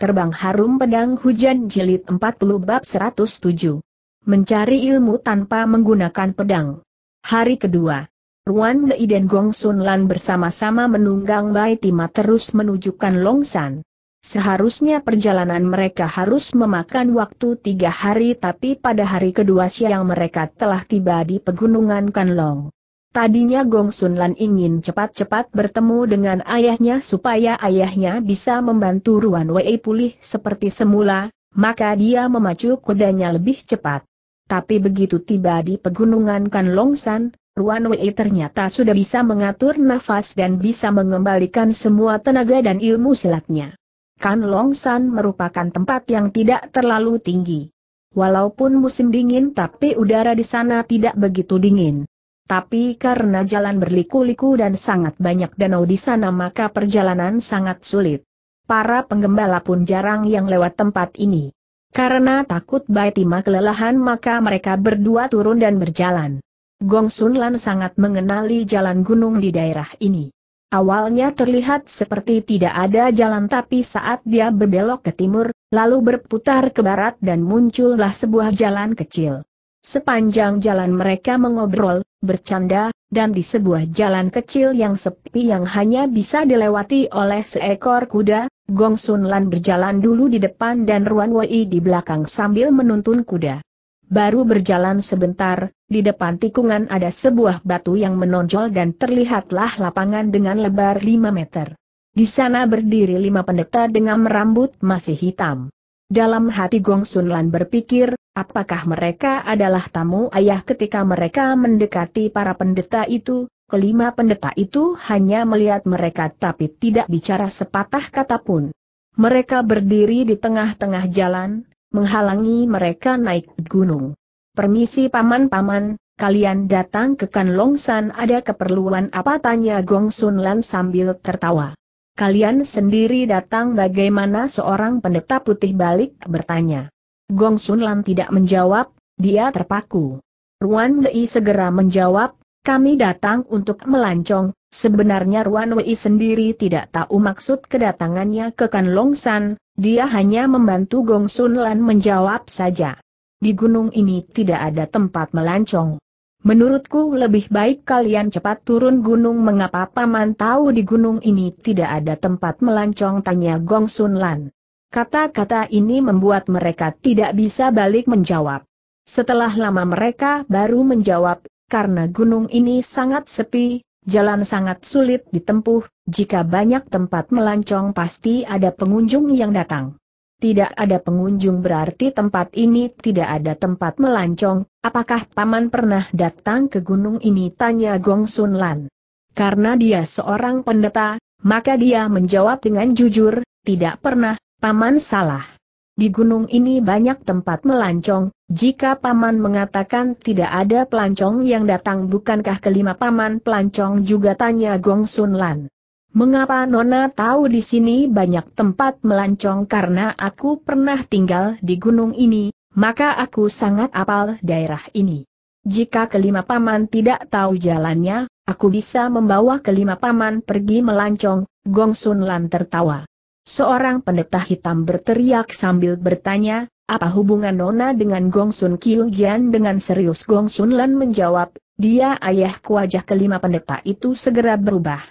Terbang Harum Pedang Hujan Jilid 40 Bab 107 Mencari ilmu tanpa menggunakan pedang Hari kedua Ruan Ngei dan Gong Sun Lan bersama-sama menunggang Bai Tima terus menujukan Longsan Seharusnya perjalanan mereka harus memakan waktu tiga hari tapi pada hari kedua siang mereka telah tiba di pegunungan Kanlong Tadinya Gong Sun Lan ingin cepat-cepat bertemu dengan ayahnya supaya ayahnya bisa membantu Ruan Wei pulih seperti semula, maka dia memacu kudanya lebih cepat. Tapi begitu tiba di pegunungan Kanlongsan, Ruan Wei ternyata sudah bisa mengatur nafas dan bisa mengembalikan semua tenaga dan ilmu silatnya. Kanlongsan merupakan tempat yang tidak terlalu tinggi. Walaupun musim dingin tapi udara di sana tidak begitu dingin tapi karena jalan berliku-liku dan sangat banyak danau di sana maka perjalanan sangat sulit. Para penggembala pun jarang yang lewat tempat ini. Karena takut Baitima kelelahan maka mereka berdua turun dan berjalan. Gong Sun Lan sangat mengenali jalan gunung di daerah ini. Awalnya terlihat seperti tidak ada jalan tapi saat dia berbelok ke timur, lalu berputar ke barat dan muncullah sebuah jalan kecil. Sepanjang jalan mereka mengobrol, bercanda, dan di sebuah jalan kecil yang sepi yang hanya bisa dilewati oleh seekor kuda, Gong Sun Lan berjalan dulu di depan dan Ruan Wei di belakang sambil menuntun kuda. Baru berjalan sebentar, di depan tikungan ada sebuah batu yang menonjol dan terlihatlah lapangan dengan lebar 5 meter. Di sana berdiri lima pendeta dengan rambut masih hitam. Dalam hati Gong Sun Lan berpikir, apakah mereka adalah tamu ayah ketika mereka mendekati para pendeta itu, kelima pendeta itu hanya melihat mereka tapi tidak bicara sepatah kata pun. Mereka berdiri di tengah-tengah jalan, menghalangi mereka naik gunung. Permisi paman-paman, kalian datang ke Kanlongsan ada keperluan apa tanya Gong Sun Lan sambil tertawa. Kalian sendiri datang bagaimana seorang pendeta putih balik bertanya. Gong Sunlan tidak menjawab, dia terpaku. Ruan Wei segera menjawab, kami datang untuk melancong, sebenarnya Ruan Wei sendiri tidak tahu maksud kedatangannya ke Kan San, dia hanya membantu Gong Sunlan menjawab saja. Di gunung ini tidak ada tempat melancong. Menurutku lebih baik kalian cepat turun gunung mengapa paman tahu di gunung ini tidak ada tempat melancong tanya Gong Sunlan. Kata-kata ini membuat mereka tidak bisa balik menjawab. Setelah lama mereka baru menjawab, karena gunung ini sangat sepi, jalan sangat sulit ditempuh, jika banyak tempat melancong pasti ada pengunjung yang datang. Tidak ada pengunjung berarti tempat ini tidak ada tempat melancong, apakah Paman pernah datang ke gunung ini tanya Gong Sun Lan. Karena dia seorang pendeta, maka dia menjawab dengan jujur, tidak pernah, Paman salah. Di gunung ini banyak tempat melancong, jika Paman mengatakan tidak ada pelancong yang datang bukankah kelima Paman pelancong juga tanya Gong Sun Lan. Mengapa Nona tahu di sini banyak tempat melancong karena aku pernah tinggal di gunung ini, maka aku sangat apal daerah ini. Jika kelima paman tidak tahu jalannya, aku bisa membawa kelima paman pergi melancong, Gong Sun Lan tertawa. Seorang pendeta hitam berteriak sambil bertanya, apa hubungan Nona dengan Gongsun Sun dengan serius Gong Sun Lan menjawab, dia ayahku wajah kelima pendeta itu segera berubah.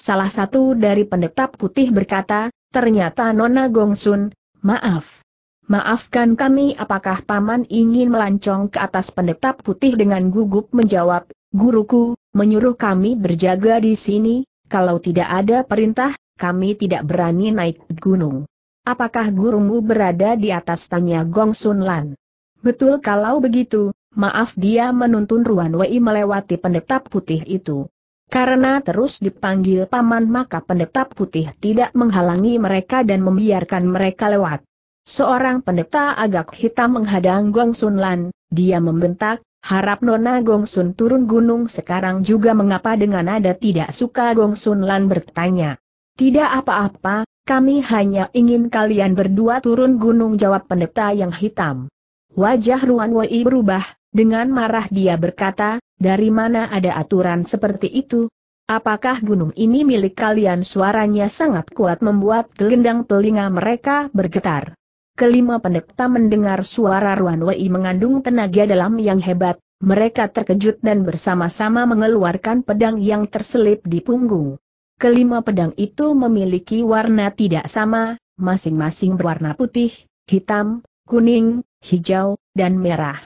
Salah satu dari pendeta putih berkata, ternyata Nona Gongsun, maaf. Maafkan kami apakah paman ingin melancong ke atas pendeta putih dengan gugup menjawab, guruku, menyuruh kami berjaga di sini, kalau tidak ada perintah, kami tidak berani naik gunung. Apakah gurumu berada di atas tanya Gong Sun Lan? Betul kalau begitu, maaf dia menuntun Ruan Wei melewati penetap putih itu. Karena terus dipanggil paman maka penetap putih tidak menghalangi mereka dan membiarkan mereka lewat. Seorang pendeta agak hitam menghadang Gong Sun Lan, dia membentak, harap Nona Gong Sun turun gunung sekarang juga mengapa dengan nada tidak suka Gong Sun Lan bertanya. Tidak apa-apa, kami hanya ingin kalian berdua turun gunung jawab pendeta yang hitam. Wajah Ruan Wei berubah, dengan marah dia berkata, dari mana ada aturan seperti itu? Apakah gunung ini milik kalian suaranya sangat kuat membuat gelendang telinga mereka bergetar. Kelima pendeta mendengar suara Ruan Wei mengandung tenaga dalam yang hebat, mereka terkejut dan bersama-sama mengeluarkan pedang yang terselip di punggung. Kelima pedang itu memiliki warna tidak sama, masing-masing berwarna putih, hitam, kuning, hijau, dan merah.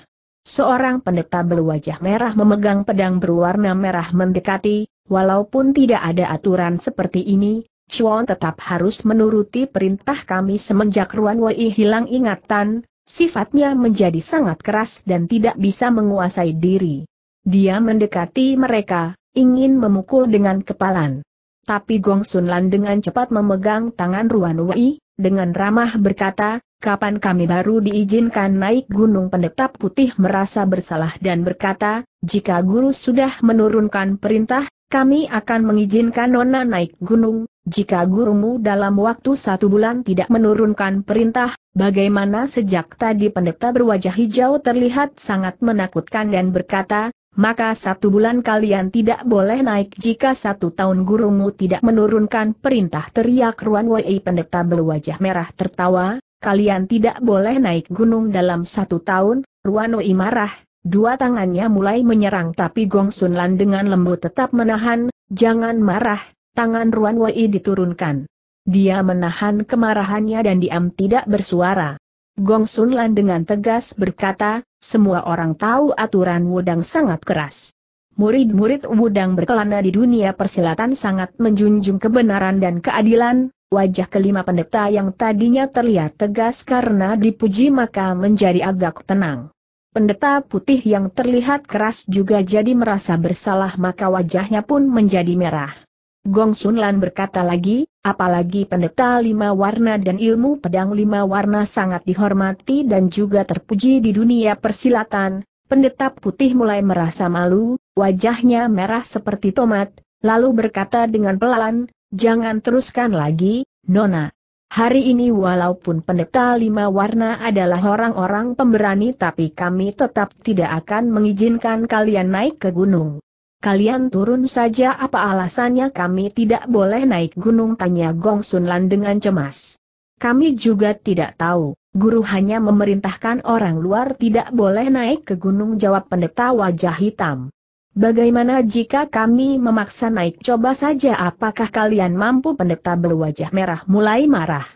Seorang pendeta berwajah merah memegang pedang berwarna merah mendekati, walaupun tidak ada aturan seperti ini, Chuan tetap harus menuruti perintah kami semenjak Ruan Wei hilang ingatan, sifatnya menjadi sangat keras dan tidak bisa menguasai diri. Dia mendekati mereka, ingin memukul dengan kepalan. Tapi Gong Lan dengan cepat memegang tangan Ruan Wei, dengan ramah berkata, kapan kami baru diizinkan naik gunung pendetap putih merasa bersalah dan berkata, jika guru sudah menurunkan perintah, kami akan mengizinkan Nona naik gunung, jika gurumu dalam waktu satu bulan tidak menurunkan perintah, bagaimana sejak tadi pendeta berwajah hijau terlihat sangat menakutkan dan berkata, maka satu bulan kalian tidak boleh naik jika satu tahun gurumu tidak menurunkan perintah teriak Ruan Wei pendeta berwajah merah tertawa, kalian tidak boleh naik gunung dalam satu tahun, Ruan Wei marah, dua tangannya mulai menyerang tapi Gong Sun Lan dengan lembut tetap menahan, jangan marah, tangan Ruan Wei diturunkan. Dia menahan kemarahannya dan diam tidak bersuara. Gong Sun Lan dengan tegas berkata, semua orang tahu aturan Wudang sangat keras. Murid-murid Wudang berkelana di dunia persilatan sangat menjunjung kebenaran dan keadilan, wajah kelima pendeta yang tadinya terlihat tegas karena dipuji maka menjadi agak tenang. Pendeta putih yang terlihat keras juga jadi merasa bersalah maka wajahnya pun menjadi merah. Gong Sunlan berkata lagi, apalagi pendeta lima warna dan ilmu pedang lima warna sangat dihormati dan juga terpuji di dunia persilatan, pendeta putih mulai merasa malu, wajahnya merah seperti tomat, lalu berkata dengan pelan, jangan teruskan lagi, Nona. Hari ini walaupun pendeta lima warna adalah orang-orang pemberani tapi kami tetap tidak akan mengizinkan kalian naik ke gunung kalian turun saja apa alasannya kami tidak boleh naik gunung tanya Gong Sun Lan dengan cemas. Kami juga tidak tahu, guru hanya memerintahkan orang luar tidak boleh naik ke gunung jawab pendeta wajah hitam. Bagaimana jika kami memaksa naik coba saja apakah kalian mampu pendeta berwajah merah mulai marah.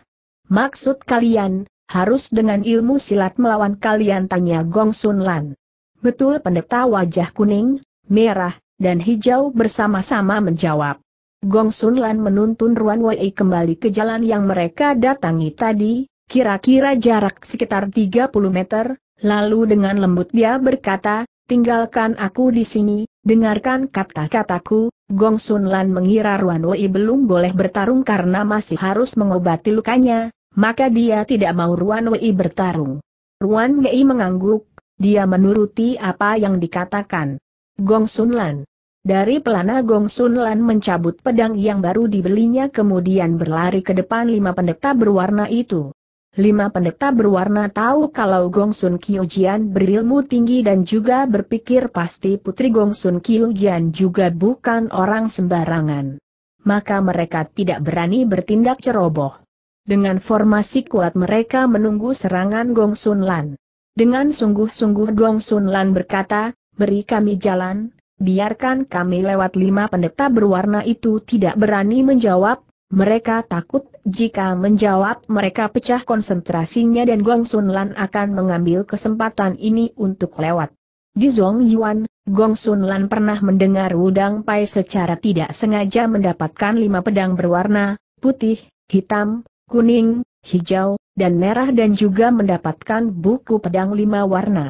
Maksud kalian, harus dengan ilmu silat melawan kalian tanya Gong Sun Lan Betul pendeta wajah kuning, merah, dan hijau bersama-sama menjawab. Gong Sun Lan menuntun Ruan Wei kembali ke jalan yang mereka datangi tadi, kira-kira jarak sekitar 30 meter, lalu dengan lembut dia berkata, tinggalkan aku di sini, dengarkan kata-kataku, Gong Sun Lan mengira Ruan Wei belum boleh bertarung karena masih harus mengobati lukanya, maka dia tidak mau Ruan Wei bertarung. Ruan Wei mengangguk, dia menuruti apa yang dikatakan. Gong Sun Lan dari pelana Gong Sun Lan mencabut pedang yang baru dibelinya kemudian berlari ke depan lima pendeta berwarna itu. Lima pendeta berwarna tahu kalau Gong Sun Jian berilmu tinggi dan juga berpikir pasti putri Gong Sun Jian juga bukan orang sembarangan. Maka mereka tidak berani bertindak ceroboh. Dengan formasi kuat mereka menunggu serangan Gong Sun Lan. Dengan sungguh-sungguh Gong Sun Lan berkata, beri kami jalan, biarkan kami lewat lima pendeta berwarna itu tidak berani menjawab, mereka takut jika menjawab mereka pecah konsentrasinya dan Gong Sun Lan akan mengambil kesempatan ini untuk lewat. Di Zhong Yuan, Gong Sun Lan pernah mendengar Wudang Pai secara tidak sengaja mendapatkan lima pedang berwarna, putih, hitam, kuning, hijau, dan merah dan juga mendapatkan buku pedang lima warna.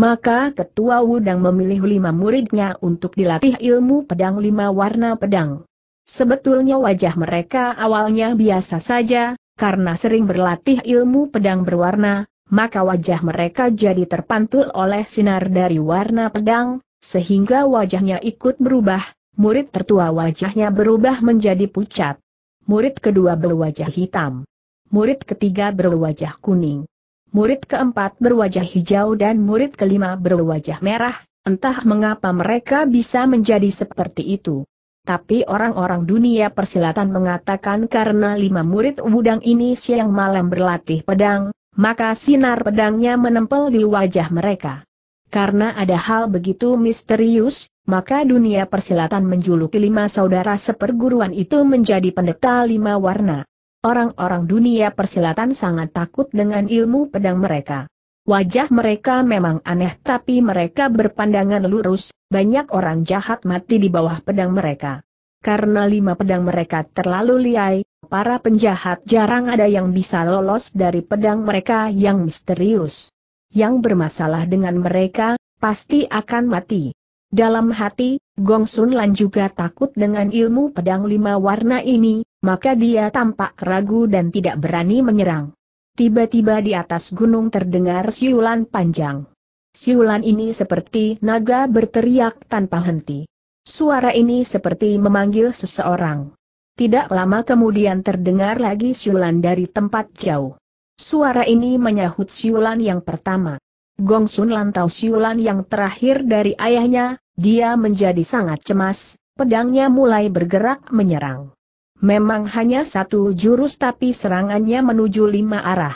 Maka Ketua Wudang memilih lima muridnya untuk dilatih ilmu pedang lima warna pedang. Sebetulnya wajah mereka awalnya biasa saja, karena sering berlatih ilmu pedang berwarna, maka wajah mereka jadi terpantul oleh sinar dari warna pedang, sehingga wajahnya ikut berubah, murid tertua wajahnya berubah menjadi pucat. Murid kedua berwajah hitam. Murid ketiga berwajah kuning murid keempat berwajah hijau dan murid kelima berwajah merah, entah mengapa mereka bisa menjadi seperti itu. Tapi orang-orang dunia persilatan mengatakan karena lima murid wudang ini siang malam berlatih pedang, maka sinar pedangnya menempel di wajah mereka. Karena ada hal begitu misterius, maka dunia persilatan menjuluki lima saudara seperguruan itu menjadi pendeta lima warna. Orang-orang dunia persilatan sangat takut dengan ilmu pedang mereka. Wajah mereka memang aneh tapi mereka berpandangan lurus, banyak orang jahat mati di bawah pedang mereka. Karena lima pedang mereka terlalu liai, para penjahat jarang ada yang bisa lolos dari pedang mereka yang misterius. Yang bermasalah dengan mereka, pasti akan mati. Dalam hati, Gong Sun Lan juga takut dengan ilmu pedang lima warna ini, maka dia tampak ragu dan tidak berani menyerang. Tiba-tiba di atas gunung terdengar siulan panjang. Siulan ini seperti naga berteriak tanpa henti. Suara ini seperti memanggil seseorang. Tidak lama kemudian terdengar lagi siulan dari tempat jauh. Suara ini menyahut siulan yang pertama. Gong Sun lantau siulan yang terakhir dari ayahnya, dia menjadi sangat cemas, pedangnya mulai bergerak menyerang. Memang hanya satu jurus tapi serangannya menuju lima arah.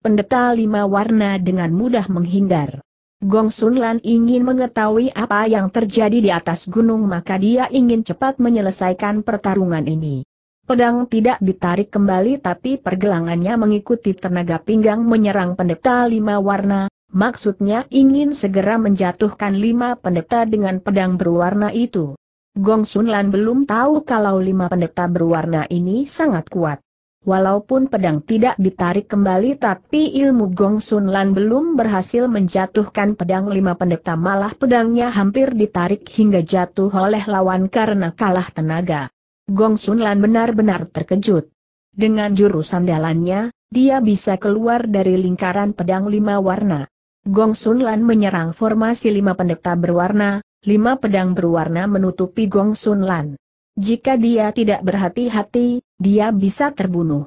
Pendeta lima warna dengan mudah menghindar. Gong Sun Lan ingin mengetahui apa yang terjadi di atas gunung maka dia ingin cepat menyelesaikan pertarungan ini. Pedang tidak ditarik kembali tapi pergelangannya mengikuti tenaga pinggang menyerang pendeta lima warna, maksudnya ingin segera menjatuhkan lima pendeta dengan pedang berwarna itu. Gong Sunlan belum tahu kalau lima pendeta berwarna ini sangat kuat. Walaupun pedang tidak ditarik kembali tapi ilmu Gong Sunlan belum berhasil menjatuhkan pedang lima pendeta malah pedangnya hampir ditarik hingga jatuh oleh lawan karena kalah tenaga. Gong Sunlan benar-benar terkejut. Dengan jurus sandalannya, dia bisa keluar dari lingkaran pedang lima warna. Gong Sunlan menyerang formasi lima pendeta berwarna, lima pedang berwarna menutupi Gong Sun Lan. Jika dia tidak berhati-hati, dia bisa terbunuh.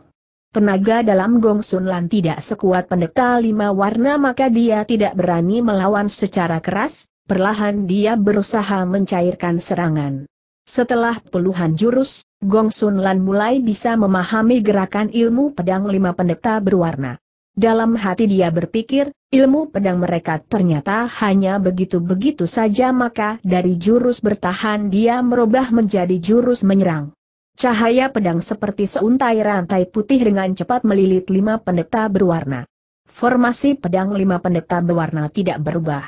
Tenaga dalam Gong Sun Lan tidak sekuat pendeta lima warna maka dia tidak berani melawan secara keras, perlahan dia berusaha mencairkan serangan. Setelah puluhan jurus, Gong Sun Lan mulai bisa memahami gerakan ilmu pedang lima pendeta berwarna. Dalam hati dia berpikir, ilmu pedang mereka ternyata hanya begitu-begitu saja maka dari jurus bertahan dia merubah menjadi jurus menyerang. Cahaya pedang seperti seuntai rantai putih dengan cepat melilit lima pendeta berwarna. Formasi pedang lima pendeta berwarna tidak berubah.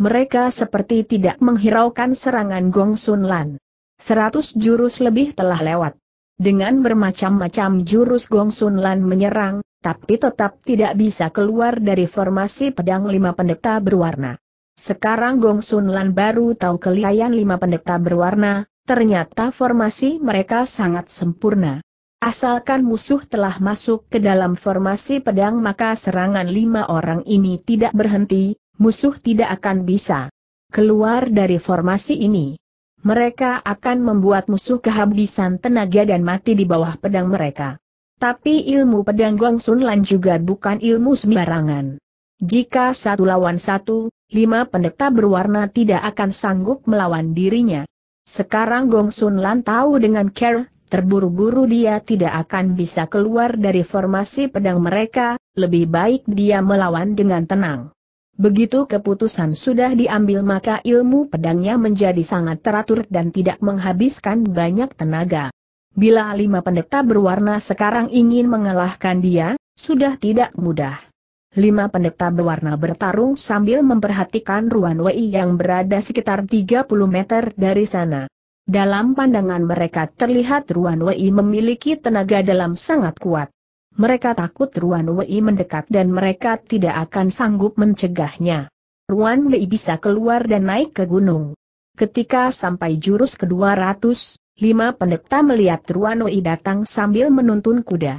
Mereka seperti tidak menghiraukan serangan Gong Sun Lan. Seratus jurus lebih telah lewat. Dengan bermacam-macam jurus Gong Sun Lan menyerang, tapi tetap tidak bisa keluar dari formasi pedang lima pendeta berwarna. Sekarang Gong Sun Lan baru tahu kelihayan lima pendeta berwarna, ternyata formasi mereka sangat sempurna. Asalkan musuh telah masuk ke dalam formasi pedang maka serangan lima orang ini tidak berhenti, musuh tidak akan bisa keluar dari formasi ini. Mereka akan membuat musuh kehabisan tenaga dan mati di bawah pedang mereka. Tapi ilmu pedang Sun Lan juga bukan ilmu sembarangan. Jika satu lawan satu, lima pendeta berwarna tidak akan sanggup melawan dirinya. Sekarang Gong Sun Lan tahu dengan care, terburu-buru dia tidak akan bisa keluar dari formasi pedang mereka, lebih baik dia melawan dengan tenang. Begitu keputusan sudah diambil maka ilmu pedangnya menjadi sangat teratur dan tidak menghabiskan banyak tenaga. Bila lima pendeta berwarna sekarang ingin mengalahkan dia, sudah tidak mudah. Lima pendeta berwarna bertarung sambil memperhatikan Ruan Wei yang berada sekitar 30 meter dari sana. Dalam pandangan mereka terlihat Ruan Wei memiliki tenaga dalam sangat kuat. Mereka takut Ruan Wei mendekat dan mereka tidak akan sanggup mencegahnya. Ruan Wei bisa keluar dan naik ke gunung. Ketika sampai jurus ke-200, lima pendeta melihat Ruanoi datang sambil menuntun kuda.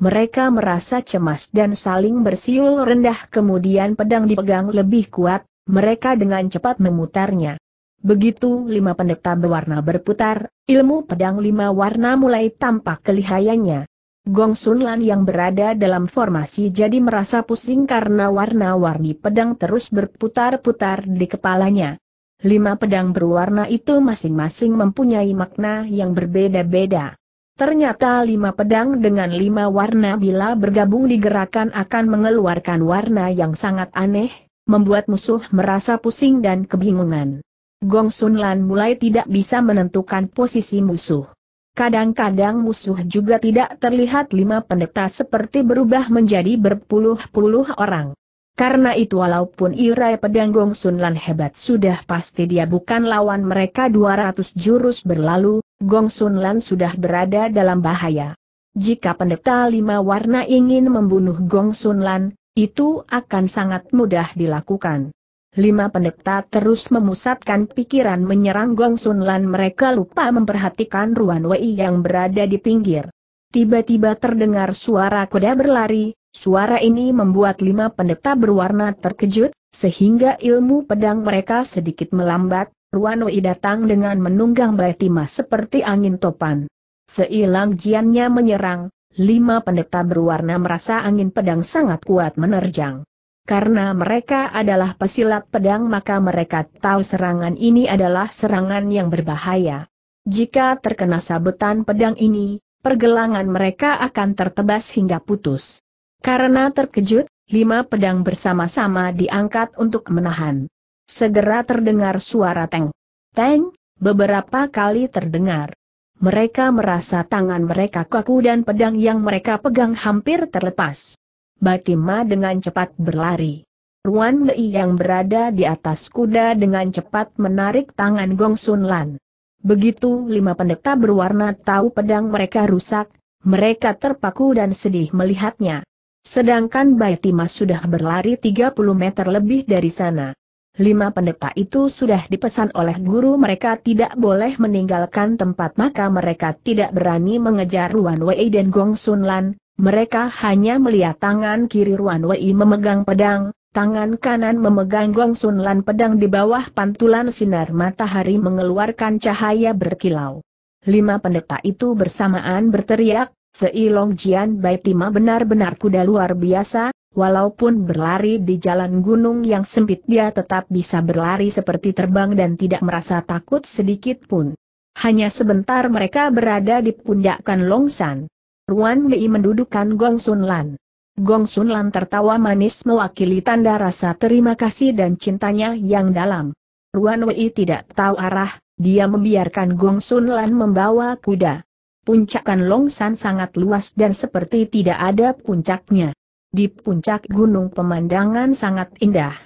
Mereka merasa cemas dan saling bersiul rendah kemudian pedang dipegang lebih kuat, mereka dengan cepat memutarnya. Begitu lima pendeta berwarna berputar, ilmu pedang lima warna mulai tampak kelihayannya. Gong Sunlan yang berada dalam formasi jadi merasa pusing karena warna-warni pedang terus berputar-putar di kepalanya lima pedang berwarna itu masing-masing mempunyai makna yang berbeda-beda. Ternyata lima pedang dengan lima warna bila bergabung digerakkan akan mengeluarkan warna yang sangat aneh, membuat musuh merasa pusing dan kebingungan. Gong Sun Lan mulai tidak bisa menentukan posisi musuh. Kadang-kadang musuh juga tidak terlihat lima pendeta seperti berubah menjadi berpuluh-puluh orang. Karena itu walaupun Irai Pedang Gong Sun Lan hebat sudah pasti dia bukan lawan mereka 200 jurus berlalu, Gong Sun Lan sudah berada dalam bahaya. Jika pendeta lima warna ingin membunuh Gong Sun Lan, itu akan sangat mudah dilakukan. Lima pendeta terus memusatkan pikiran menyerang Gong Sun Lan mereka lupa memperhatikan Ruan Wei yang berada di pinggir. Tiba-tiba terdengar suara kuda berlari, Suara ini membuat lima pendeta berwarna terkejut, sehingga ilmu pedang mereka sedikit melambat, Ruanoi datang dengan menunggang Baitima seperti angin topan. Seilang jiannya menyerang, lima pendeta berwarna merasa angin pedang sangat kuat menerjang. Karena mereka adalah pesilat pedang maka mereka tahu serangan ini adalah serangan yang berbahaya. Jika terkena sabetan pedang ini, pergelangan mereka akan tertebas hingga putus. Karena terkejut, lima pedang bersama-sama diangkat untuk menahan. Segera terdengar suara teng. Teng, beberapa kali terdengar. Mereka merasa tangan mereka kaku dan pedang yang mereka pegang hampir terlepas. Batima dengan cepat berlari. Ruan Mei yang berada di atas kuda dengan cepat menarik tangan Gong Sun Lan. Begitu lima pendeta berwarna tahu pedang mereka rusak, mereka terpaku dan sedih melihatnya. Sedangkan Baitimas sudah berlari 30 meter lebih dari sana. Lima pendeta itu sudah dipesan oleh guru mereka tidak boleh meninggalkan tempat maka mereka tidak berani mengejar Ruan Wei dan Gong Sun Lan, mereka hanya melihat tangan kiri Ruan Wei memegang pedang, tangan kanan memegang Gong Sun Lan pedang di bawah pantulan sinar matahari mengeluarkan cahaya berkilau. Lima pendeta itu bersamaan berteriak, Long Jian timah benar-benar kuda luar biasa, walaupun berlari di jalan gunung yang sempit dia tetap bisa berlari seperti terbang dan tidak merasa takut sedikit pun. Hanya sebentar mereka berada di pundakan Longsan. Ruan Mei mendudukan Gong Sun Lan. Gong Sun Lan tertawa manis mewakili tanda rasa terima kasih dan cintanya yang dalam. Ruan Wei tidak tahu arah, dia membiarkan Gong Sun Lan membawa kuda. Puncak San sangat luas dan seperti tidak ada puncaknya. Di puncak gunung pemandangan sangat indah.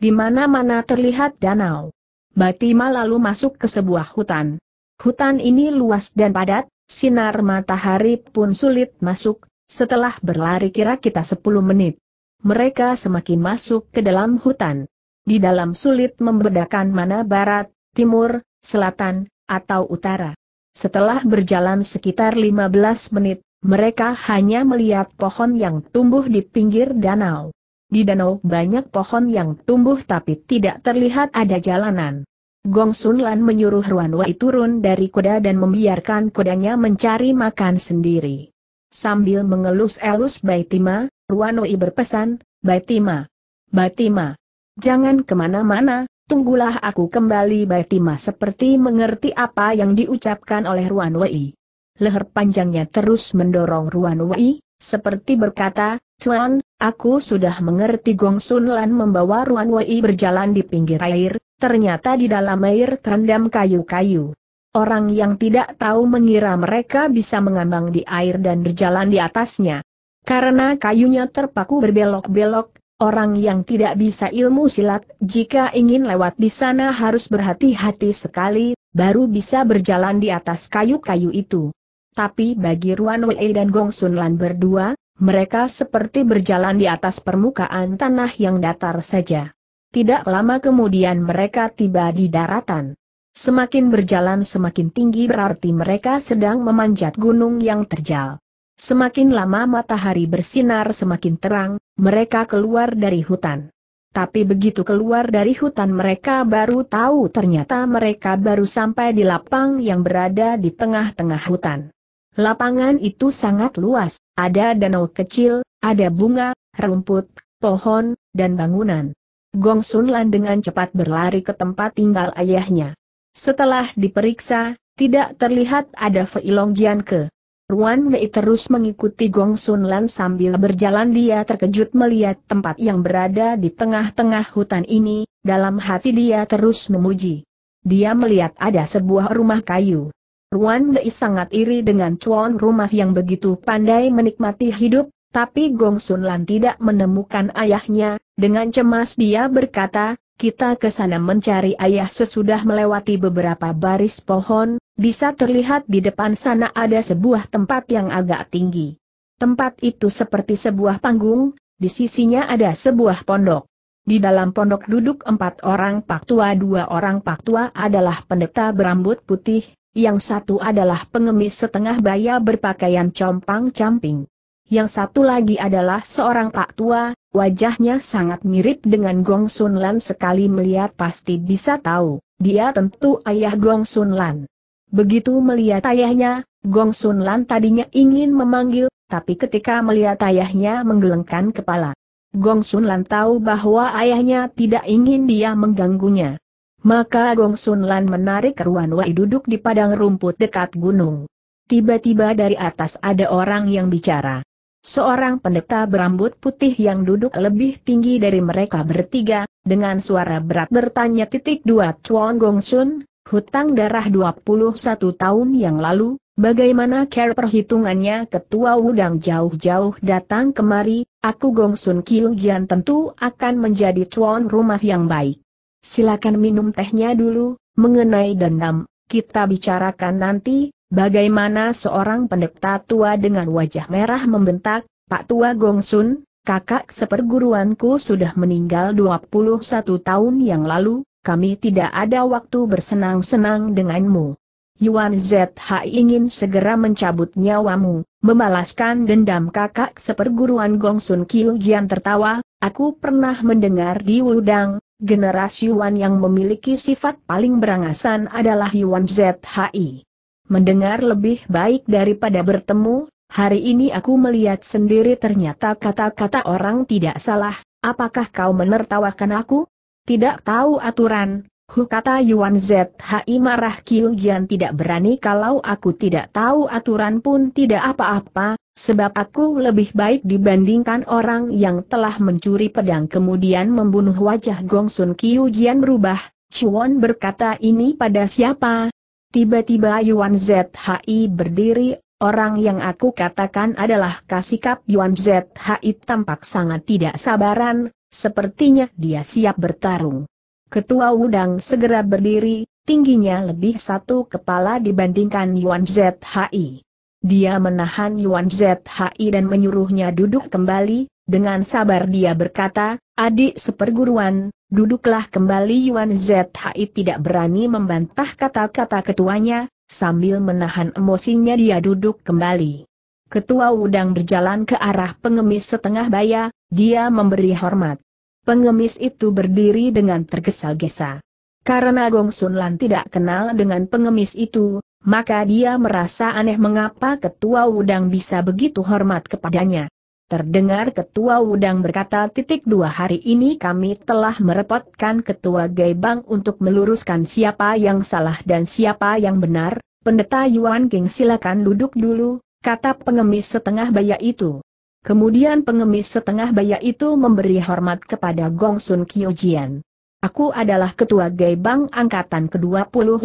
Di mana-mana terlihat danau. Batima lalu masuk ke sebuah hutan. Hutan ini luas dan padat, sinar matahari pun sulit masuk, setelah berlari kira-kira 10 menit. Mereka semakin masuk ke dalam hutan. Di dalam sulit membedakan mana barat, timur, selatan, atau utara. Setelah berjalan sekitar 15 menit, mereka hanya melihat pohon yang tumbuh di pinggir danau. Di danau banyak pohon yang tumbuh tapi tidak terlihat ada jalanan. Gong Sun Lan menyuruh Ruan Wei turun dari kuda dan membiarkan kudanya mencari makan sendiri. Sambil mengelus-elus Baitima, Ruan Wei berpesan, Batima, Batima, jangan kemana-mana, tunggulah aku kembali Timah. seperti mengerti apa yang diucapkan oleh Ruan Wei. Leher panjangnya terus mendorong Ruan Wei, seperti berkata, Tuan, aku sudah mengerti Gong Sun Lan membawa Ruan Wei berjalan di pinggir air, ternyata di dalam air terendam kayu-kayu. Orang yang tidak tahu mengira mereka bisa mengambang di air dan berjalan di atasnya. Karena kayunya terpaku berbelok-belok, Orang yang tidak bisa ilmu silat, jika ingin lewat di sana harus berhati-hati sekali, baru bisa berjalan di atas kayu-kayu itu. Tapi bagi Ruan Wei dan Gong Sun Lan berdua, mereka seperti berjalan di atas permukaan tanah yang datar saja. Tidak lama kemudian mereka tiba di daratan. Semakin berjalan semakin tinggi berarti mereka sedang memanjat gunung yang terjal. Semakin lama matahari bersinar semakin terang, mereka keluar dari hutan. Tapi begitu keluar dari hutan mereka baru tahu ternyata mereka baru sampai di lapang yang berada di tengah-tengah hutan. Lapangan itu sangat luas, ada danau kecil, ada bunga, rumput, pohon, dan bangunan. Gong Sun Lan dengan cepat berlari ke tempat tinggal ayahnya. Setelah diperiksa, tidak terlihat ada Feilong Jian ke. Ruan Mei terus mengikuti Gong Sun Lan sambil berjalan dia terkejut melihat tempat yang berada di tengah-tengah hutan ini, dalam hati dia terus memuji. Dia melihat ada sebuah rumah kayu. Ruan Mei sangat iri dengan cuan rumah yang begitu pandai menikmati hidup, tapi Gong Sun Lan tidak menemukan ayahnya, dengan cemas dia berkata, kita ke sana mencari ayah sesudah melewati beberapa baris pohon, bisa terlihat di depan sana ada sebuah tempat yang agak tinggi. Tempat itu seperti sebuah panggung, di sisinya ada sebuah pondok. Di dalam pondok duduk empat orang pak tua dua orang pak tua adalah pendeta berambut putih, yang satu adalah pengemis setengah baya berpakaian compang-camping. Yang satu lagi adalah seorang pak tua, Wajahnya sangat mirip dengan Gong Sun Lan sekali melihat pasti bisa tahu, dia tentu ayah Gong Sun Lan. Begitu melihat ayahnya, Gong Sun Lan tadinya ingin memanggil, tapi ketika melihat ayahnya menggelengkan kepala. Gong Sun Lan tahu bahwa ayahnya tidak ingin dia mengganggunya. Maka Gong Sun Lan menarik Ruan Wei duduk di padang rumput dekat gunung. Tiba-tiba dari atas ada orang yang bicara. Seorang pendeta berambut putih yang duduk lebih tinggi dari mereka bertiga, dengan suara berat bertanya titik dua Chuan Gong Sun, hutang darah 21 tahun yang lalu, bagaimana care perhitungannya ketua udang jauh-jauh datang kemari, aku Gong Sun Kiu Jian tentu akan menjadi Cuan rumah yang baik. Silakan minum tehnya dulu, mengenai dendam, kita bicarakan nanti, Bagaimana seorang pendeta tua dengan wajah merah membentak, Pak Tua Gongsun, kakak seperguruanku sudah meninggal 21 tahun yang lalu, kami tidak ada waktu bersenang-senang denganmu. Yuan ZH ingin segera mencabut nyawamu, membalaskan dendam kakak seperguruan Gongsun Kiu Jian tertawa, aku pernah mendengar di Wudang, generasi Yuan yang memiliki sifat paling berangasan adalah Yuan ZHI mendengar lebih baik daripada bertemu, hari ini aku melihat sendiri ternyata kata-kata orang tidak salah, apakah kau menertawakan aku? Tidak tahu aturan, Hu kata Yuan ZHI marah Kiu Jian tidak berani kalau aku tidak tahu aturan pun tidak apa-apa, sebab aku lebih baik dibandingkan orang yang telah mencuri pedang kemudian membunuh wajah Gong Sun Kiu Jian berubah. Chuan berkata ini pada siapa, Tiba-tiba Yuan Zhi berdiri, orang yang aku katakan adalah kasikap Yuan Zhi tampak sangat tidak sabaran, sepertinya dia siap bertarung. Ketua Udang segera berdiri, tingginya lebih satu kepala dibandingkan Yuan Zhi. Dia menahan Yuan Zhi dan menyuruhnya duduk kembali, dengan sabar dia berkata, adik seperguruan, Duduklah kembali Yuan Zhai tidak berani membantah kata-kata ketuanya, sambil menahan emosinya dia duduk kembali. Ketua udang berjalan ke arah pengemis setengah baya, dia memberi hormat. Pengemis itu berdiri dengan tergesa-gesa. Karena Gong Sun Lan tidak kenal dengan pengemis itu, maka dia merasa aneh mengapa ketua udang bisa begitu hormat kepadanya. Terdengar ketua Udang berkata titik dua hari ini kami telah merepotkan ketua Gaibang untuk meluruskan siapa yang salah dan siapa yang benar, pendeta Yuan King silakan duduk dulu, kata pengemis setengah baya itu. Kemudian pengemis setengah baya itu memberi hormat kepada Gong Sun Jian. Aku adalah ketua Gaibang Angkatan ke-21,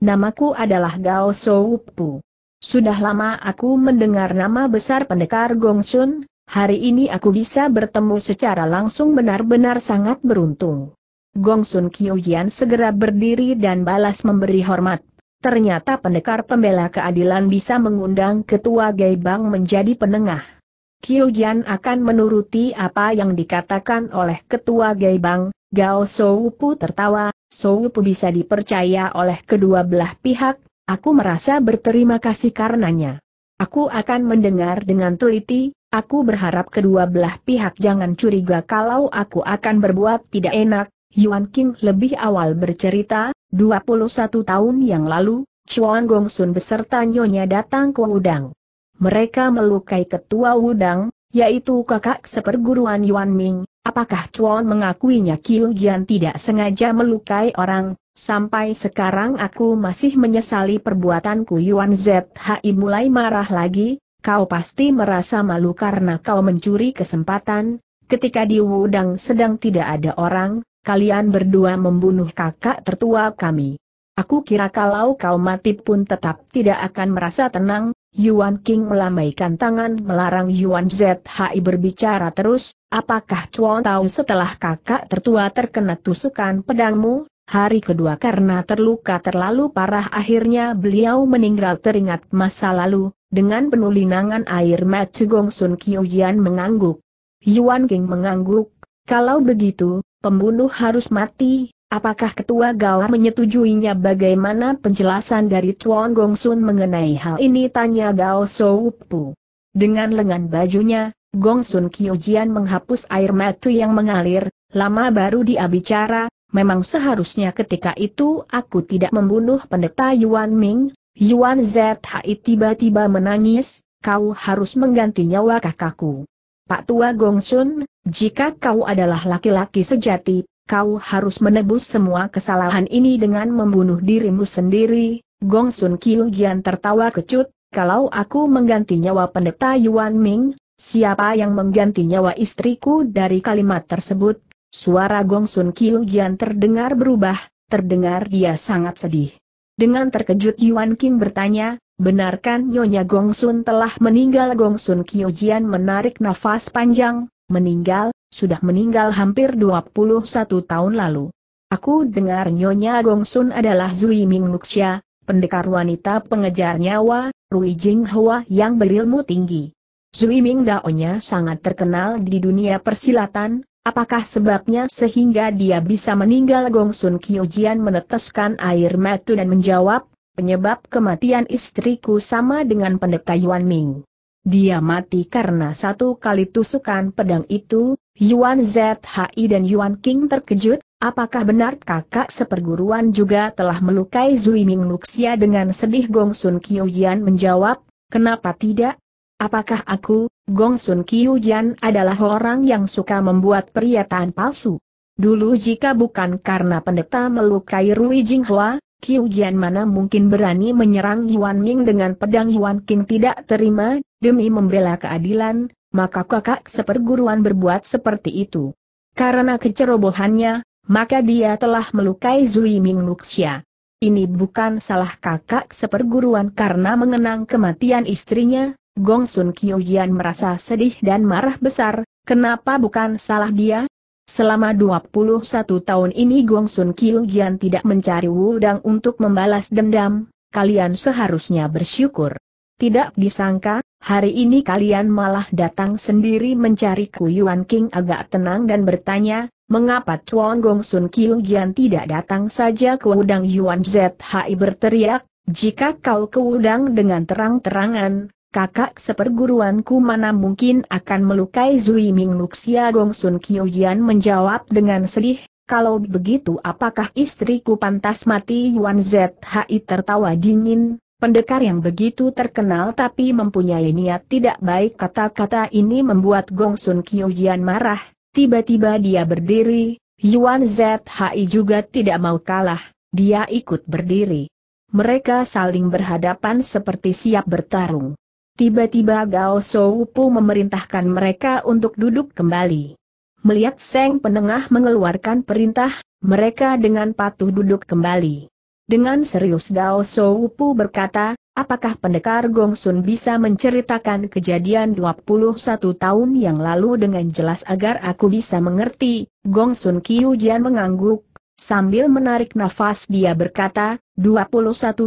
namaku adalah Gao Soupu. Sudah lama aku mendengar nama besar pendekar Gongsun, hari ini aku bisa bertemu secara langsung benar-benar sangat beruntung. Gongsun Jian segera berdiri dan balas memberi hormat. Ternyata pendekar pembela keadilan bisa mengundang ketua Geibang menjadi penengah. Jian akan menuruti apa yang dikatakan oleh ketua Geibang. Gao Soupu tertawa, Soupu bisa dipercaya oleh kedua belah pihak, Aku merasa berterima kasih karenanya. Aku akan mendengar dengan teliti, aku berharap kedua belah pihak jangan curiga kalau aku akan berbuat tidak enak. Yuan King lebih awal bercerita, 21 tahun yang lalu, Chuan Gongsun beserta nyonya datang ke Wudang. Mereka melukai ketua Wudang, yaitu kakak seperguruan Yuan Ming, Apakah Chuan mengakuinya Kiu Jian tidak sengaja melukai orang, sampai sekarang aku masih menyesali perbuatanku Yuan Zhi mulai marah lagi, kau pasti merasa malu karena kau mencuri kesempatan, ketika di Wudang sedang tidak ada orang, kalian berdua membunuh kakak tertua kami. Aku kira kalau kau mati pun tetap tidak akan merasa tenang, Yuan King melambaikan tangan melarang Yuan Zhi berbicara terus, apakah Chuan tahu setelah kakak tertua terkena tusukan pedangmu, hari kedua karena terluka terlalu parah akhirnya beliau meninggal teringat masa lalu, dengan penuh linangan air mata Gong Sun Qiujian mengangguk. Yuan King mengangguk, kalau begitu, pembunuh harus mati, Apakah Ketua Gao menyetujuinya bagaimana penjelasan dari Gong Gongsun mengenai hal ini tanya Gao Pu. Dengan lengan bajunya, Gongsun Jian menghapus air mata yang mengalir, lama baru dia bicara, memang seharusnya ketika itu aku tidak membunuh pendeta Yuan Ming, Yuan Zhai tiba-tiba menangis, kau harus mengganti nyawa kakakku. Pak Tua Gongsun, jika kau adalah laki-laki sejati, kau harus menebus semua kesalahan ini dengan membunuh dirimu sendiri. Gong Sun Gian tertawa kecut, kalau aku mengganti nyawa pendeta Yuan Ming, siapa yang mengganti nyawa istriku dari kalimat tersebut? Suara Gong Sun Gian terdengar berubah, terdengar dia sangat sedih. Dengan terkejut Yuan King bertanya, benarkan Nyonya Gong Sun telah meninggal Gong Sun Kiu Gian menarik nafas panjang, Meninggal, sudah meninggal hampir 21 tahun lalu. Aku dengar Nyonya Gongsun adalah Zui Ming Nuxia, pendekar wanita pengejar nyawa, Rui Jing Hua yang berilmu tinggi. Zui Ming Daonya sangat terkenal di dunia persilatan, apakah sebabnya sehingga dia bisa meninggal Gongsun Jian meneteskan air mata dan menjawab, penyebab kematian istriku sama dengan pendeta Yuan Ming. Dia mati karena satu kali tusukan pedang itu, Yuan ZHI dan Yuan King terkejut, apakah benar kakak seperguruan juga telah melukai Zui Ming Luxia dengan sedih Gong Sun Jian menjawab, kenapa tidak? Apakah aku, Gong Sun Jian adalah orang yang suka membuat pernyataan palsu? Dulu jika bukan karena pendeta melukai Rui Jinghua, Qiu Jian mana mungkin berani menyerang Yuan Ming dengan pedang Yuan King tidak terima, demi membela keadilan, maka kakak seperguruan berbuat seperti itu. Karena kecerobohannya, maka dia telah melukai Zui Ming Luxia. Ini bukan salah kakak seperguruan karena mengenang kematian istrinya, Gong Sun Qiu Jian merasa sedih dan marah besar, kenapa bukan salah dia, Selama 21 tahun ini Gong Sun Jian tidak mencari wudang untuk membalas dendam, kalian seharusnya bersyukur. Tidak disangka, hari ini kalian malah datang sendiri mencari Kuyuan King agak tenang dan bertanya, mengapa Chuan Gong Sun Jian tidak datang saja ke Wudang Yuan ZHI berteriak, jika kau ke Wudang dengan terang-terangan, kakak seperguruanku mana mungkin akan melukai Zui Ming Nuxia Gongsun Sun Qiujian menjawab dengan sedih, kalau begitu apakah istriku pantas mati Yuan Zhi tertawa dingin, pendekar yang begitu terkenal tapi mempunyai niat tidak baik kata-kata ini membuat Gongsun Sun Qiujian marah, tiba-tiba dia berdiri, Yuan Zhi juga tidak mau kalah, dia ikut berdiri. Mereka saling berhadapan seperti siap bertarung. Tiba-tiba Gao Soupu memerintahkan mereka untuk duduk kembali. Melihat Seng Penengah mengeluarkan perintah, mereka dengan patuh duduk kembali. Dengan serius Gao Soupu berkata, apakah pendekar Gongsun bisa menceritakan kejadian 21 tahun yang lalu dengan jelas agar aku bisa mengerti? Gongsun Jian mengangguk, sambil menarik nafas dia berkata, 21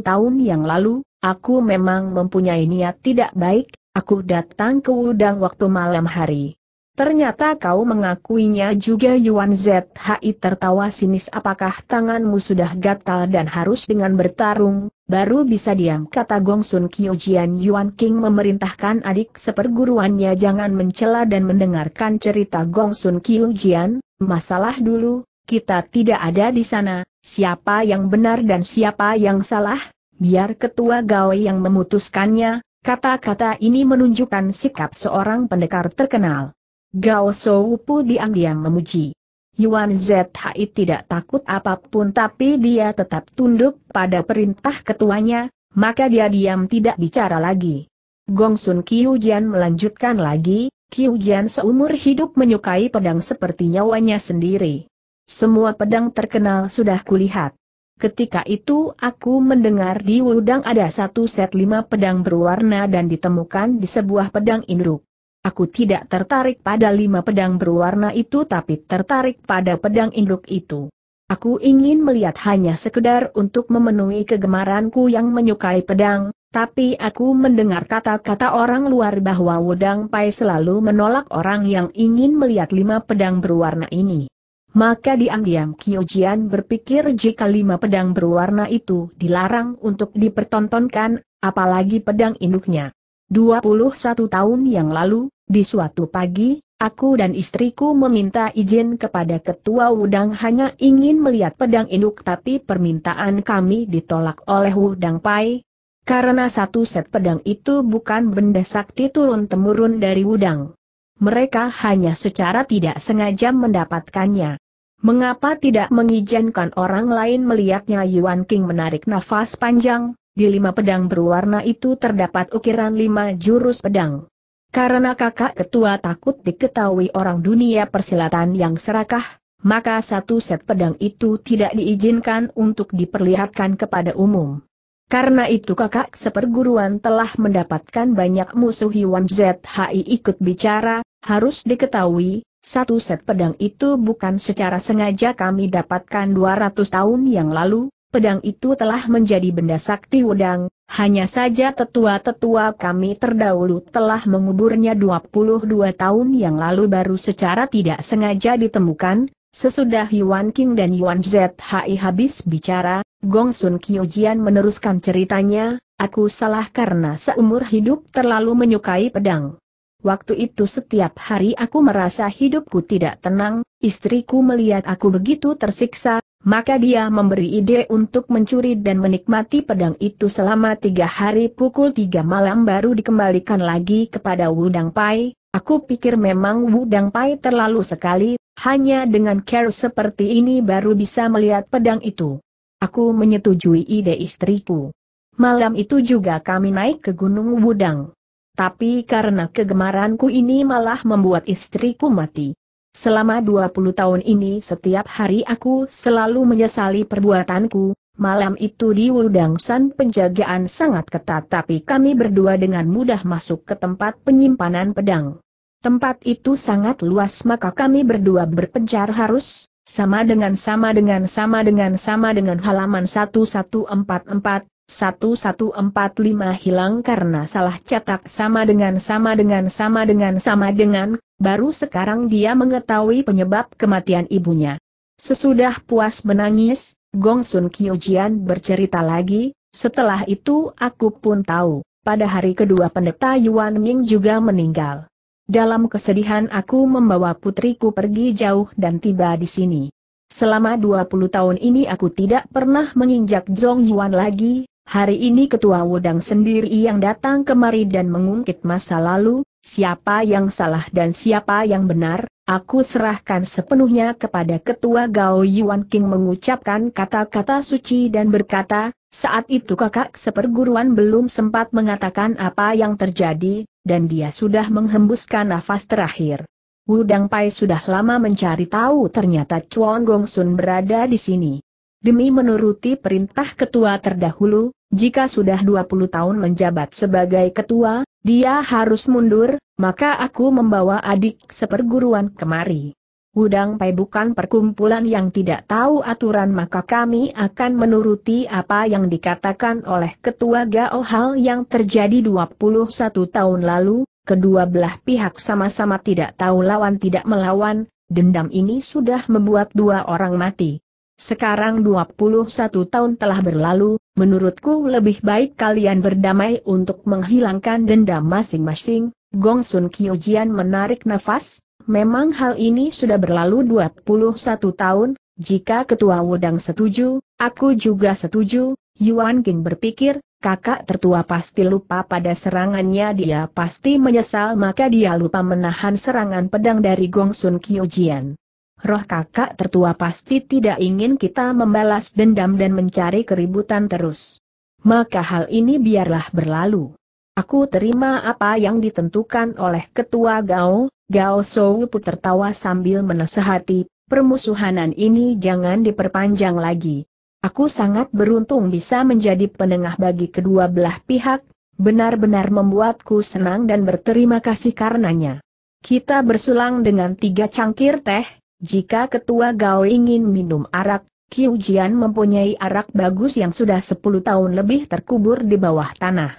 tahun yang lalu, Aku memang mempunyai niat tidak baik, aku datang ke Wudang waktu malam hari. Ternyata kau mengakuinya juga Yuan ZHI tertawa sinis apakah tanganmu sudah gatal dan harus dengan bertarung, baru bisa diam kata Gong Sun Gongsun Jian. Yuan King memerintahkan adik seperguruannya jangan mencela dan mendengarkan cerita Gong Sun Gongsun Jian. masalah dulu, kita tidak ada di sana, siapa yang benar dan siapa yang salah, Biar ketua gawai yang memutuskannya, kata-kata ini menunjukkan sikap seorang pendekar terkenal. Gao Soupu diam-diam memuji. Yuan Zhai tidak takut apapun tapi dia tetap tunduk pada perintah ketuanya, maka dia diam tidak bicara lagi. Gong Sun Qiujian melanjutkan lagi, Qiujian seumur hidup menyukai pedang seperti nyawanya sendiri. Semua pedang terkenal sudah kulihat. Ketika itu aku mendengar di Wudang ada satu set lima pedang berwarna dan ditemukan di sebuah pedang induk. Aku tidak tertarik pada lima pedang berwarna itu tapi tertarik pada pedang induk itu. Aku ingin melihat hanya sekedar untuk memenuhi kegemaranku yang menyukai pedang, tapi aku mendengar kata-kata orang luar bahwa Wudang Pai selalu menolak orang yang ingin melihat lima pedang berwarna ini. Maka diam-diam Kyojian berpikir jika lima pedang berwarna itu dilarang untuk dipertontonkan, apalagi pedang induknya. 21 tahun yang lalu, di suatu pagi, aku dan istriku meminta izin kepada ketua Wudang hanya ingin melihat pedang induk tapi permintaan kami ditolak oleh Wudang Pai, karena satu set pedang itu bukan benda sakti turun-temurun dari Wudang. Mereka hanya secara tidak sengaja mendapatkannya. Mengapa tidak mengizinkan orang lain melihatnya Yuan King menarik nafas panjang, di lima pedang berwarna itu terdapat ukiran lima jurus pedang. Karena kakak ketua takut diketahui orang dunia persilatan yang serakah, maka satu set pedang itu tidak diizinkan untuk diperlihatkan kepada umum. Karena itu kakak seperguruan telah mendapatkan banyak musuh Yuan ZHI ikut bicara, harus diketahui, satu set pedang itu bukan secara sengaja kami dapatkan 200 tahun yang lalu, pedang itu telah menjadi benda sakti wedang, hanya saja tetua-tetua kami terdahulu telah menguburnya 22 tahun yang lalu baru secara tidak sengaja ditemukan, sesudah Yuan King dan Yuan ZHI habis bicara, Gong Sun Jian meneruskan ceritanya, aku salah karena seumur hidup terlalu menyukai pedang. Waktu itu setiap hari aku merasa hidupku tidak tenang, istriku melihat aku begitu tersiksa, maka dia memberi ide untuk mencuri dan menikmati pedang itu selama tiga hari pukul tiga malam baru dikembalikan lagi kepada Wudang Pai. Aku pikir memang Wudang Pai terlalu sekali, hanya dengan care seperti ini baru bisa melihat pedang itu. Aku menyetujui ide istriku. Malam itu juga kami naik ke Gunung Wudang tapi karena kegemaranku ini malah membuat istriku mati. Selama 20 tahun ini setiap hari aku selalu menyesali perbuatanku, malam itu di Wudang San penjagaan sangat ketat tapi kami berdua dengan mudah masuk ke tempat penyimpanan pedang. Tempat itu sangat luas maka kami berdua berpencar harus, sama dengan sama dengan sama dengan sama dengan halaman 1144, 1145 hilang karena salah cetak sama dengan sama dengan sama dengan sama dengan, baru sekarang dia mengetahui penyebab kematian ibunya. Sesudah puas menangis, Gong Sun Kyojian bercerita lagi, setelah itu aku pun tahu, pada hari kedua pendeta Yuan Ming juga meninggal. Dalam kesedihan aku membawa putriku pergi jauh dan tiba di sini. Selama 20 tahun ini aku tidak pernah menginjak Zhong Yuan lagi, Hari ini ketua Wudang sendiri yang datang kemari dan mengungkit masa lalu, siapa yang salah dan siapa yang benar, aku serahkan sepenuhnya kepada ketua Gao Yuan King mengucapkan kata-kata suci dan berkata, saat itu kakak seperguruan belum sempat mengatakan apa yang terjadi, dan dia sudah menghembuskan nafas terakhir. Wudang Pai sudah lama mencari tahu ternyata Chuan Gong Sun berada di sini demi menuruti perintah ketua terdahulu, jika sudah 20 tahun menjabat sebagai ketua, dia harus mundur, maka aku membawa adik seperguruan kemari. Wudang Pai bukan perkumpulan yang tidak tahu aturan maka kami akan menuruti apa yang dikatakan oleh Ketua Gao Hal yang terjadi 21 tahun lalu, kedua belah pihak sama-sama tidak tahu lawan tidak melawan, dendam ini sudah membuat dua orang mati. Sekarang 21 tahun telah berlalu, menurutku lebih baik kalian berdamai untuk menghilangkan dendam masing-masing, Gong Sun Jian menarik nafas, memang hal ini sudah berlalu 21 tahun, jika ketua Wudang setuju, aku juga setuju, Yuan Ging berpikir, kakak tertua pasti lupa pada serangannya dia pasti menyesal maka dia lupa menahan serangan pedang dari Gong Sun Jian roh kakak tertua pasti tidak ingin kita membalas dendam dan mencari keributan terus. Maka hal ini biarlah berlalu. Aku terima apa yang ditentukan oleh ketua Gao, Gao Sou tertawa sambil menasehati, permusuhanan ini jangan diperpanjang lagi. Aku sangat beruntung bisa menjadi penengah bagi kedua belah pihak, benar-benar membuatku senang dan berterima kasih karenanya. Kita bersulang dengan tiga cangkir teh, jika ketua Gao ingin minum arak, Kiu Jian mempunyai arak bagus yang sudah 10 tahun lebih terkubur di bawah tanah.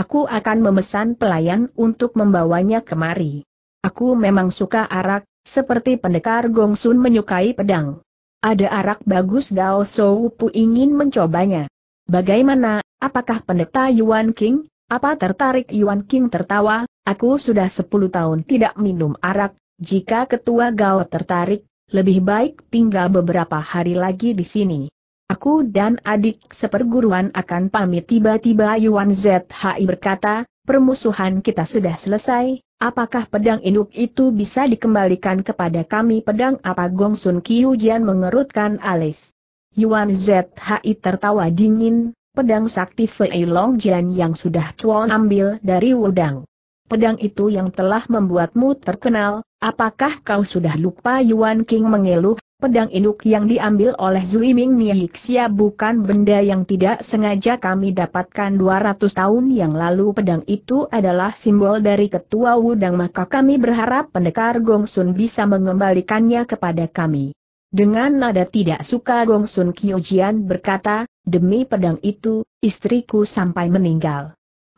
Aku akan memesan pelayan untuk membawanya kemari. Aku memang suka arak, seperti pendekar Gongsun menyukai pedang. Ada arak bagus Gao Sou Pu ingin mencobanya. Bagaimana, apakah pendeta Yuan King? Apa tertarik Yuan King tertawa, aku sudah 10 tahun tidak minum arak, jika ketua Gao tertarik, lebih baik tinggal beberapa hari lagi di sini. Aku dan adik seperguruan akan pamit tiba-tiba Yuan ZHI berkata, permusuhan kita sudah selesai, apakah pedang induk itu bisa dikembalikan kepada kami pedang apa Gong Sun Jian mengerutkan alis. Yuan ZHI tertawa dingin, pedang sakti Fei Long Jian yang sudah Chuan ambil dari Wudang pedang itu yang telah membuatmu terkenal, apakah kau sudah lupa Yuan King mengeluh, pedang induk yang diambil oleh Zui Ming Miexia bukan benda yang tidak sengaja kami dapatkan 200 tahun yang lalu pedang itu adalah simbol dari ketua Wudang maka kami berharap pendekar Gong Sun bisa mengembalikannya kepada kami. Dengan nada tidak suka Gong Gongsun Kyojian berkata, demi pedang itu, istriku sampai meninggal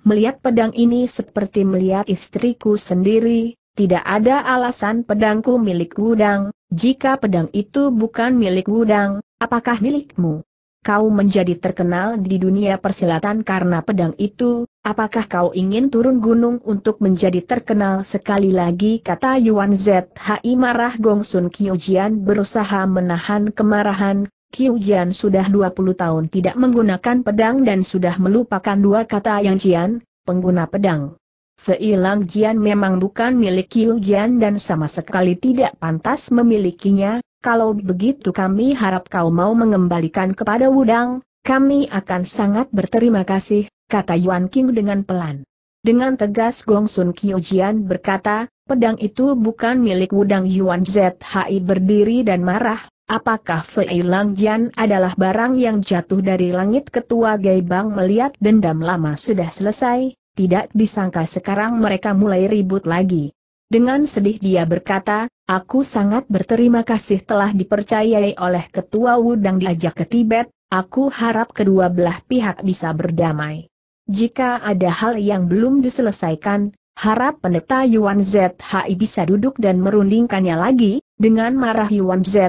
melihat pedang ini seperti melihat istriku sendiri, tidak ada alasan pedangku milik gudang. jika pedang itu bukan milik gudang, apakah milikmu? Kau menjadi terkenal di dunia persilatan karena pedang itu, apakah kau ingin turun gunung untuk menjadi terkenal sekali lagi kata Yuan Zhi marah Gong Sun Kyojian berusaha menahan kemarahan, Kiu Jian sudah 20 tahun tidak menggunakan pedang dan sudah melupakan dua kata yang Jian, pengguna pedang. Feilang Jian memang bukan milik Kiu Jian dan sama sekali tidak pantas memilikinya, kalau begitu kami harap kau mau mengembalikan kepada Wudang, kami akan sangat berterima kasih, kata Yuan King dengan pelan. Dengan tegas Gong Sun Kiu Jian berkata, pedang itu bukan milik Wudang Yuan Zhi berdiri dan marah, Apakah Fei Langjian adalah barang yang jatuh dari langit ketua Gaibang melihat dendam lama sudah selesai? Tidak disangka sekarang mereka mulai ribut lagi. Dengan sedih dia berkata, aku sangat berterima kasih telah dipercayai oleh ketua Wudang diajak ke Tibet, aku harap kedua belah pihak bisa berdamai. Jika ada hal yang belum diselesaikan, harap pendeta Yuan ZHI bisa duduk dan merundingkannya lagi, dengan marah Yuan Zhi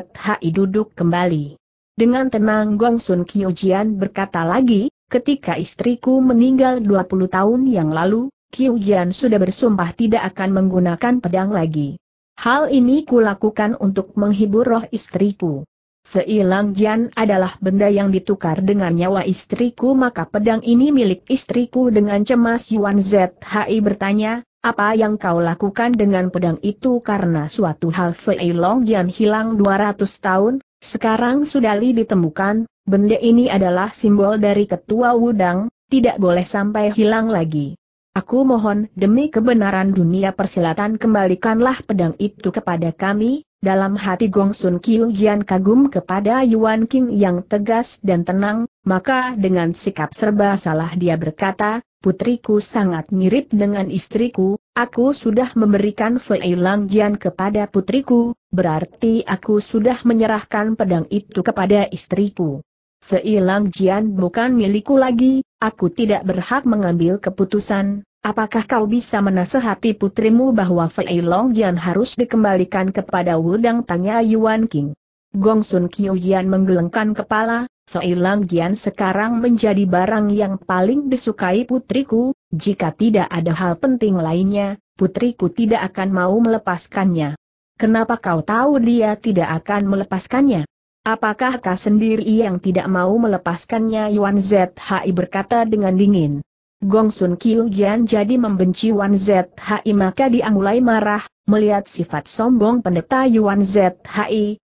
duduk kembali. Dengan tenang Gong Sun Jian berkata lagi, ketika istriku meninggal 20 tahun yang lalu, Jian sudah bersumpah tidak akan menggunakan pedang lagi. Hal ini kulakukan untuk menghibur roh istriku. Seilang Jian adalah benda yang ditukar dengan nyawa istriku maka pedang ini milik istriku dengan cemas Yuan Zhi bertanya, apa yang kau lakukan dengan pedang itu karena suatu hal Fei Long Jian hilang 200 tahun, sekarang sudah li ditemukan, benda ini adalah simbol dari ketua Wudang, tidak boleh sampai hilang lagi. Aku mohon demi kebenaran dunia persilatan kembalikanlah pedang itu kepada kami, dalam hati Gong Sun Kiu Jian kagum kepada Yuan King yang tegas dan tenang, maka dengan sikap serba salah dia berkata, putriku sangat mirip dengan istriku, aku sudah memberikan Fei Langjian kepada putriku, berarti aku sudah menyerahkan pedang itu kepada istriku. Fei Langjian bukan milikku lagi, aku tidak berhak mengambil keputusan, apakah kau bisa menasehati putrimu bahwa Fei Jian harus dikembalikan kepada Wudang tanya Yuan King. Gong Sun Qiujian menggelengkan kepala, Thailam Jian sekarang menjadi barang yang paling disukai putriku, jika tidak ada hal penting lainnya, putriku tidak akan mau melepaskannya. Kenapa kau tahu dia tidak akan melepaskannya? Apakah kau sendiri yang tidak mau melepaskannya Yuan Zhi berkata dengan dingin. Gong Sun Jian jadi membenci Yuan Zhi maka dia mulai marah, melihat sifat sombong pendeta Yuan Zhi,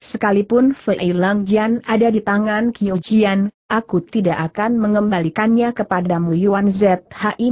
Sekalipun Fei Jian ada di tangan Qiu Jian, aku tidak akan mengembalikannya kepadamu Yuan Zhi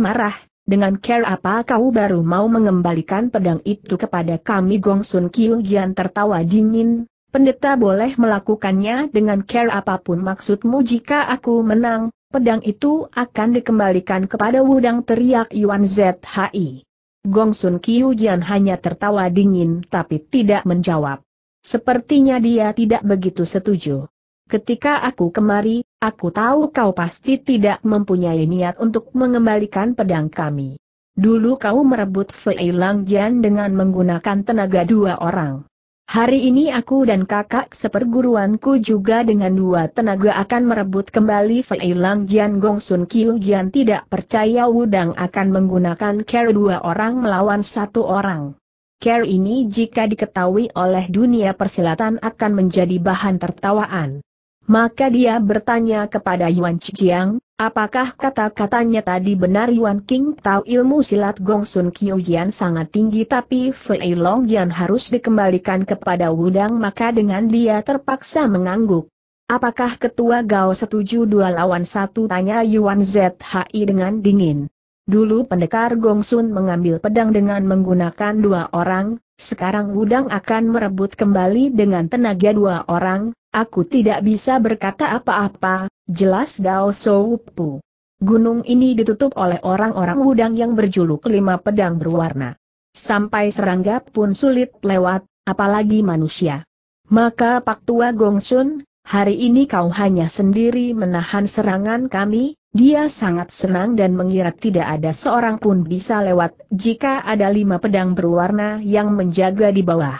marah, dengan care apa kau baru mau mengembalikan pedang itu kepada kami Gong Sun Qiu Jian tertawa dingin, pendeta boleh melakukannya dengan care apapun maksudmu jika aku menang, pedang itu akan dikembalikan kepada Wudang teriak Yuan Zhi. Gong Sun Qiu Jian hanya tertawa dingin tapi tidak menjawab. Sepertinya dia tidak begitu setuju. Ketika aku kemari, aku tahu kau pasti tidak mempunyai niat untuk mengembalikan pedang kami. Dulu kau merebut Fei Jian dengan menggunakan tenaga dua orang. Hari ini aku dan kakak seperguruanku juga dengan dua tenaga akan merebut kembali Fei Jian Gong Sun Kiu Jian tidak percaya Wudang akan menggunakan care dua orang melawan satu orang. Care ini jika diketahui oleh dunia persilatan akan menjadi bahan tertawaan. Maka dia bertanya kepada Yuan Qiang, apakah kata-katanya tadi benar Yuan King tahu ilmu silat Gong Sun Jian sangat tinggi tapi Fei Long Jian harus dikembalikan kepada Wudang maka dengan dia terpaksa mengangguk. Apakah ketua Gao setuju dua lawan satu tanya Yuan ZHI dengan dingin. Dulu pendekar Gongsun mengambil pedang dengan menggunakan dua orang, sekarang Wudang akan merebut kembali dengan tenaga dua orang, aku tidak bisa berkata apa-apa, jelas Dao Soupu. Gunung ini ditutup oleh orang-orang Wudang yang berjuluk lima pedang berwarna. Sampai serangga pun sulit lewat, apalagi manusia. Maka Pak Tua Gongsun, hari ini kau hanya sendiri menahan serangan kami, dia sangat senang dan mengira tidak ada seorang pun bisa lewat jika ada lima pedang berwarna yang menjaga di bawah.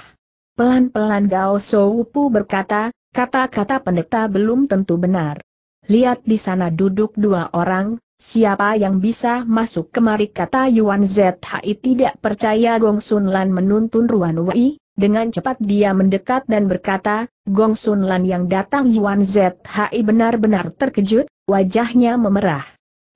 Pelan-pelan Gao Soupu berkata, kata-kata pendeta belum tentu benar. Lihat di sana duduk dua orang, siapa yang bisa masuk kemari kata Yuan Zhi tidak percaya Gong Sun Lan menuntun Ruan Wei, dengan cepat dia mendekat dan berkata, Gong Sun Lan yang datang Yuan ZHI benar-benar terkejut, wajahnya memerah.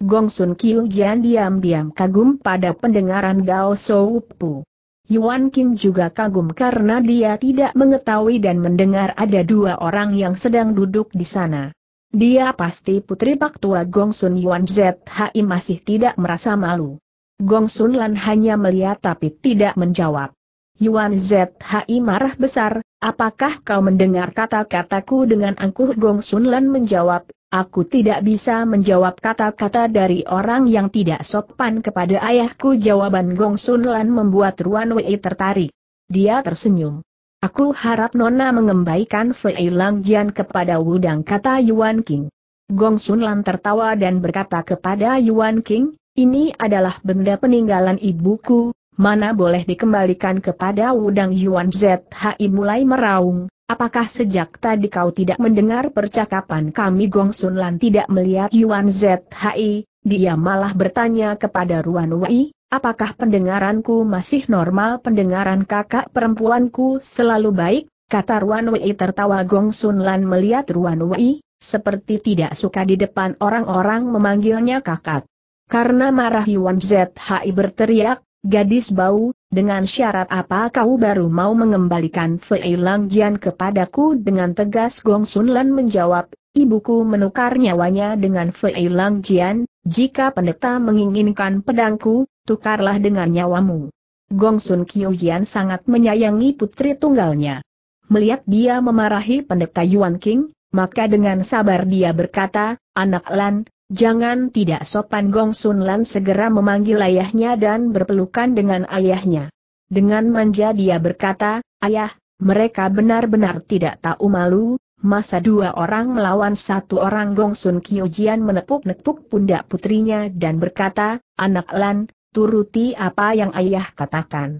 Gong Sun Kiu Jian diam-diam kagum pada pendengaran Gao Sou Pu. Yuan King juga kagum karena dia tidak mengetahui dan mendengar ada dua orang yang sedang duduk di sana. Dia pasti putri Pak Tua Gong Sun Yuan ZHI masih tidak merasa malu. Gong Sun Lan hanya melihat tapi tidak menjawab. Yuan ZHI marah besar, apakah kau mendengar kata-kataku dengan angkuh Gong Sun Lan menjawab, aku tidak bisa menjawab kata-kata dari orang yang tidak sopan kepada ayahku jawaban Gong Sun Lan membuat Ruan Wei tertarik. Dia tersenyum. Aku harap Nona mengembalikan Fei Lang Jian kepada Wudang kata Yuan King. Gong Sun Lan tertawa dan berkata kepada Yuan King, ini adalah benda peninggalan ibuku, mana boleh dikembalikan kepada Wudang Yuan ZHI mulai meraung, apakah sejak tadi kau tidak mendengar percakapan kami Gong Sun Lan tidak melihat Yuan ZHI, dia malah bertanya kepada Ruan Wei, apakah pendengaranku masih normal pendengaran kakak perempuanku selalu baik, kata Ruan Wei tertawa Gong Sun Lan melihat Ruan Wei, seperti tidak suka di depan orang-orang memanggilnya kakak. Karena marah Yuan ZHI berteriak, Gadis bau, dengan syarat apa kau baru mau mengembalikan Fei Langjian kepadaku dengan tegas Gong Sun Lan menjawab, ibuku menukar nyawanya dengan Fei Langjian, jika pendeta menginginkan pedangku, tukarlah dengan nyawamu. Gong Sun Jian sangat menyayangi putri tunggalnya. Melihat dia memarahi pendeta Yuan King, maka dengan sabar dia berkata, anak Lan, Jangan tidak sopan Gong Sun Lan segera memanggil ayahnya dan berpelukan dengan ayahnya. Dengan manja dia berkata, Ayah, mereka benar-benar tidak tahu malu, masa dua orang melawan satu orang Gong Sun Kyojian menepuk-nepuk pundak putrinya dan berkata, Anak Lan, turuti apa yang ayah katakan.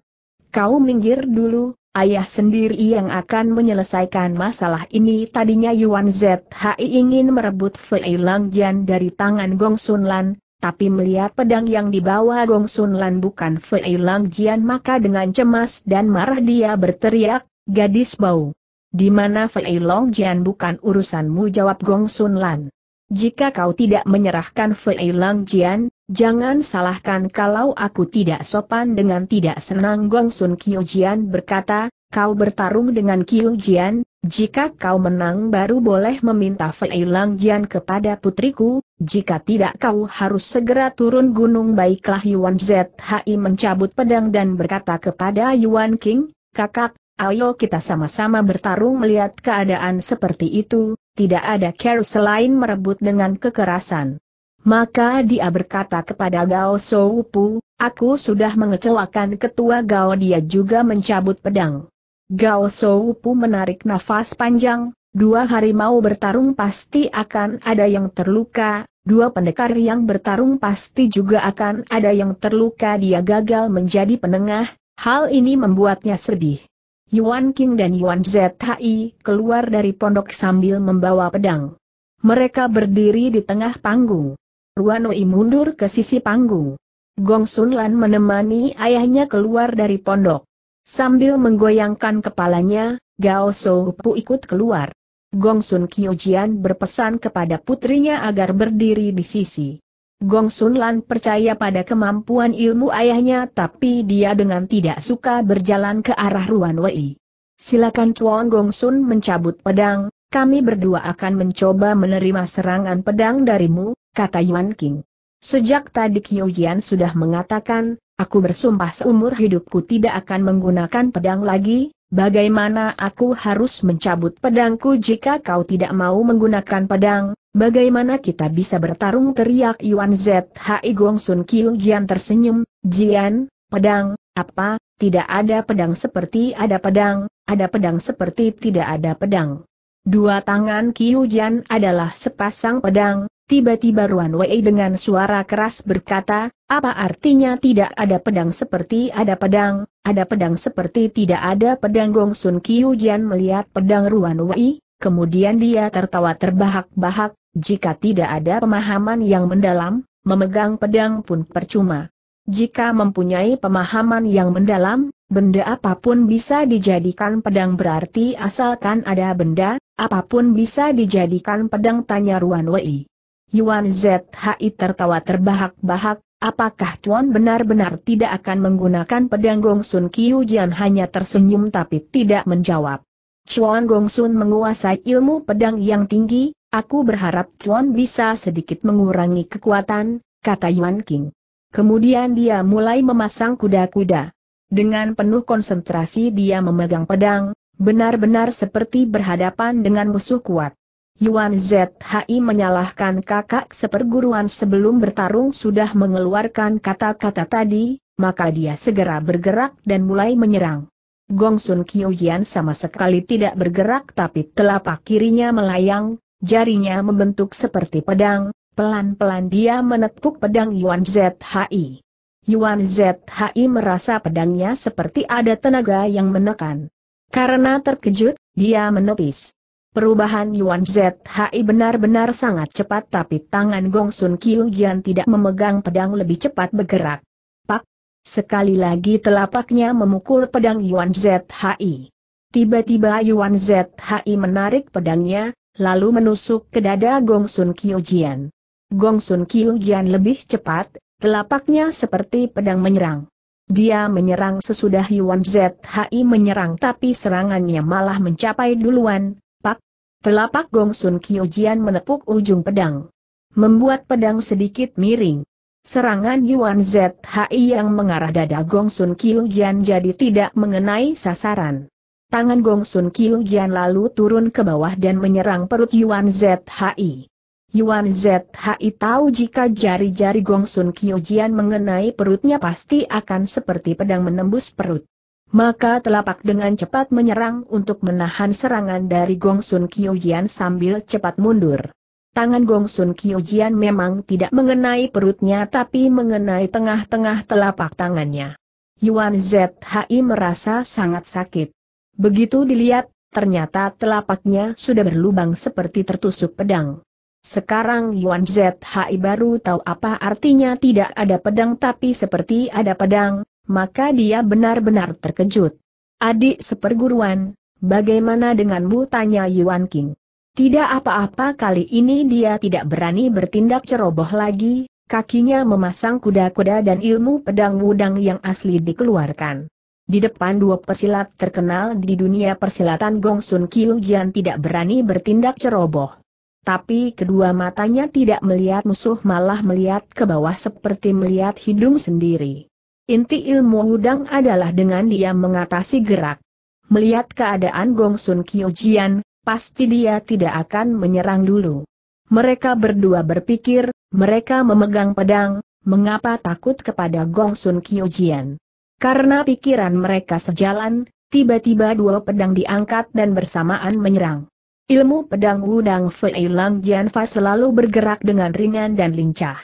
Kau minggir dulu, ayah sendiri yang akan menyelesaikan masalah ini. Tadinya Yuan Zhi ingin merebut Fei Langjian dari tangan Gong Sun Lan, tapi melihat pedang yang dibawa Gong Sun Lan bukan Fei Langjian maka dengan cemas dan marah dia berteriak, gadis bau. Di mana Fei Longjian bukan urusanmu jawab Gong Sun Lan. Jika kau tidak menyerahkan Fei Langjian, Jangan salahkan kalau aku tidak sopan dengan tidak senang Gong Sun Jian berkata, kau bertarung dengan Jian. jika kau menang baru boleh meminta Fei Jian kepada putriku, jika tidak kau harus segera turun gunung baiklah Yuan Zhi mencabut pedang dan berkata kepada Yuan King, kakak, ayo kita sama-sama bertarung melihat keadaan seperti itu, tidak ada care selain merebut dengan kekerasan. Maka dia berkata kepada Gao Soupu, aku sudah mengecewakan ketua Gao dia juga mencabut pedang. Gao Soupu menarik nafas panjang, dua harimau bertarung pasti akan ada yang terluka, dua pendekar yang bertarung pasti juga akan ada yang terluka dia gagal menjadi penengah, hal ini membuatnya sedih. Yuan King dan Yuan Zhi keluar dari pondok sambil membawa pedang. Mereka berdiri di tengah panggung. Ruan Ruanoi mundur ke sisi panggung. Gong Sun Lan menemani ayahnya keluar dari pondok. Sambil menggoyangkan kepalanya, Gao Sou ikut keluar. Gong Sun Kyojian berpesan kepada putrinya agar berdiri di sisi. Gong Sun Lan percaya pada kemampuan ilmu ayahnya tapi dia dengan tidak suka berjalan ke arah Ruan Wei. Silakan Chuan Gong Sun mencabut pedang, kami berdua akan mencoba menerima serangan pedang darimu, kata Yuan King. Sejak tadi Jian sudah mengatakan, aku bersumpah seumur hidupku tidak akan menggunakan pedang lagi, bagaimana aku harus mencabut pedangku jika kau tidak mau menggunakan pedang, bagaimana kita bisa bertarung teriak Yuan Sun Gongsun Jian tersenyum, Jian, pedang, apa, tidak ada pedang seperti ada pedang, ada pedang seperti tidak ada pedang. Dua tangan Ki Hujan adalah sepasang pedang, tiba-tiba Ruan Wei dengan suara keras berkata, apa artinya tidak ada pedang seperti ada pedang, ada pedang seperti tidak ada pedang Gongsun Sun Ki Hujan melihat pedang Ruan Wei, kemudian dia tertawa terbahak-bahak, jika tidak ada pemahaman yang mendalam, memegang pedang pun percuma. Jika mempunyai pemahaman yang mendalam, Benda apapun bisa dijadikan pedang berarti asalkan ada benda, apapun bisa dijadikan pedang tanya Ruan Wei. Yuan ZHI tertawa terbahak-bahak, apakah Tuan benar-benar tidak akan menggunakan pedang Gongsun Kiu Jian hanya tersenyum tapi tidak menjawab. Chuan Gongsun menguasai ilmu pedang yang tinggi, aku berharap Tuan bisa sedikit mengurangi kekuatan, kata Yuan King. Kemudian dia mulai memasang kuda-kuda. Dengan penuh konsentrasi dia memegang pedang, benar-benar seperti berhadapan dengan musuh kuat. Yuan Zhi menyalahkan kakak seperguruan sebelum bertarung sudah mengeluarkan kata-kata tadi, maka dia segera bergerak dan mulai menyerang. Gong Sun Qiujian sama sekali tidak bergerak tapi telapak kirinya melayang, jarinya membentuk seperti pedang, pelan-pelan dia menepuk pedang Yuan Zhi. Yuan Zhi merasa pedangnya seperti ada tenaga yang menekan. Karena terkejut, dia menepis. Perubahan Yuan Zhi benar-benar sangat cepat tapi tangan Gong Sun Kiu Jian tidak memegang pedang lebih cepat bergerak. Pak! Sekali lagi telapaknya memukul pedang Yuan Zhi. Tiba-tiba Yuan Zhi menarik pedangnya, lalu menusuk ke dada Gong Sun Kiu Jian. Gong Sun Kiu Jian lebih cepat, telapaknya seperti pedang menyerang. Dia menyerang sesudah Yuan ZHI menyerang tapi serangannya malah mencapai duluan, pak. Telapak Gong Sun Jian menepuk ujung pedang. Membuat pedang sedikit miring. Serangan Yuan ZHI yang mengarah dada Gong Sun Jian jadi tidak mengenai sasaran. Tangan Gong Sun Jian lalu turun ke bawah dan menyerang perut Yuan ZHI. Yuan Zhi tahu jika jari-jari Gong Sun Kyojian mengenai perutnya pasti akan seperti pedang menembus perut. Maka telapak dengan cepat menyerang untuk menahan serangan dari Gong Sun Kyojian sambil cepat mundur. Tangan Gong Sun Kyojian memang tidak mengenai perutnya tapi mengenai tengah-tengah telapak tangannya. Yuan Zhi merasa sangat sakit. Begitu dilihat, ternyata telapaknya sudah berlubang seperti tertusuk pedang. Sekarang Yuan Zhai baru tahu apa artinya tidak ada pedang tapi seperti ada pedang, maka dia benar-benar terkejut. Adik seperguruan, bagaimana denganmu tanya Yuan King. Tidak apa-apa kali ini dia tidak berani bertindak ceroboh lagi, kakinya memasang kuda-kuda dan ilmu pedang wudang yang asli dikeluarkan. Di depan dua pesilat terkenal di dunia persilatan Gongsun Sun Jian tidak berani bertindak ceroboh tapi kedua matanya tidak melihat musuh malah melihat ke bawah seperti melihat hidung sendiri. Inti ilmu udang adalah dengan dia mengatasi gerak. Melihat keadaan Gong Sun Jian, pasti dia tidak akan menyerang dulu. Mereka berdua berpikir, mereka memegang pedang, mengapa takut kepada Gong Sun Jian? Karena pikiran mereka sejalan, tiba-tiba dua pedang diangkat dan bersamaan menyerang. Ilmu pedang Wudang Fei Lang Fa selalu bergerak dengan ringan dan lincah.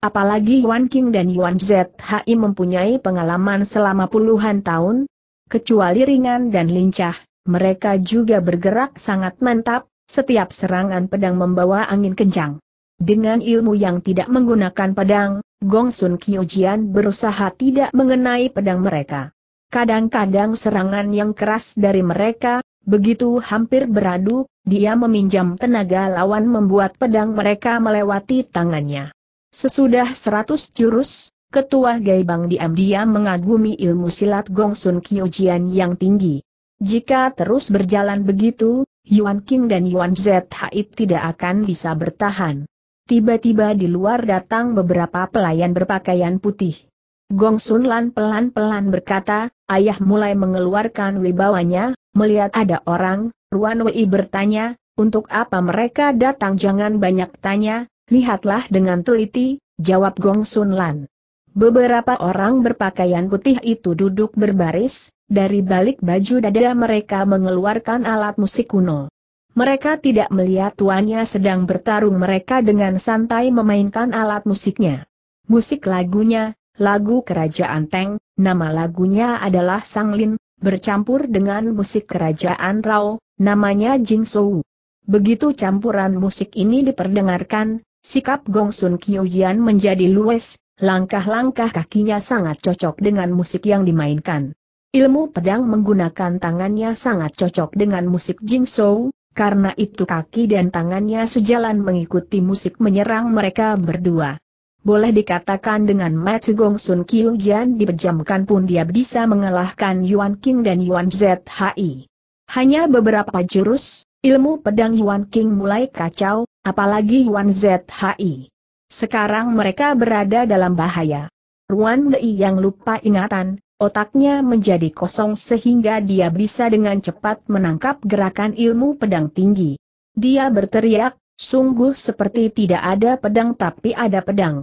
Apalagi Yuan King dan Yuan Zhi mempunyai pengalaman selama puluhan tahun, kecuali ringan dan lincah, mereka juga bergerak sangat mantap, setiap serangan pedang membawa angin kencang. Dengan ilmu yang tidak menggunakan pedang, Gong Sun Jian berusaha tidak mengenai pedang mereka. Kadang-kadang serangan yang keras dari mereka, Begitu hampir beradu, dia meminjam tenaga lawan membuat pedang mereka melewati tangannya. Sesudah seratus jurus, Ketua Gaibang diam-diam mengagumi ilmu silat Gongsun Kyojian yang tinggi. Jika terus berjalan begitu, Yuan King dan Yuan Zhai tidak akan bisa bertahan. Tiba-tiba di luar datang beberapa pelayan berpakaian putih. Gong Sun Lan pelan-pelan berkata, ayah mulai mengeluarkan wibawanya, Melihat ada orang, Ruan Wei bertanya, untuk apa mereka datang jangan banyak tanya, lihatlah dengan teliti, jawab Gong Sun Lan. Beberapa orang berpakaian putih itu duduk berbaris, dari balik baju dada mereka mengeluarkan alat musik kuno. Mereka tidak melihat tuannya sedang bertarung mereka dengan santai memainkan alat musiknya. Musik lagunya, lagu kerajaan Teng, nama lagunya adalah Sang Lin bercampur dengan musik kerajaan Rao, namanya Jing Sou. Begitu campuran musik ini diperdengarkan, sikap Gong Sun Jian menjadi luwes, langkah-langkah kakinya sangat cocok dengan musik yang dimainkan. Ilmu pedang menggunakan tangannya sangat cocok dengan musik Jing Sou, karena itu kaki dan tangannya sejalan mengikuti musik menyerang mereka berdua boleh dikatakan dengan Matsu Gong Sun Kiu Jian dipejamkan pun dia bisa mengalahkan Yuan King dan Yuan ZHI. Hanya beberapa jurus, ilmu pedang Yuan King mulai kacau, apalagi Yuan ZHI. Sekarang mereka berada dalam bahaya. Ruan Dei yang lupa ingatan, otaknya menjadi kosong sehingga dia bisa dengan cepat menangkap gerakan ilmu pedang tinggi. Dia berteriak, Sungguh seperti tidak ada pedang tapi ada pedang.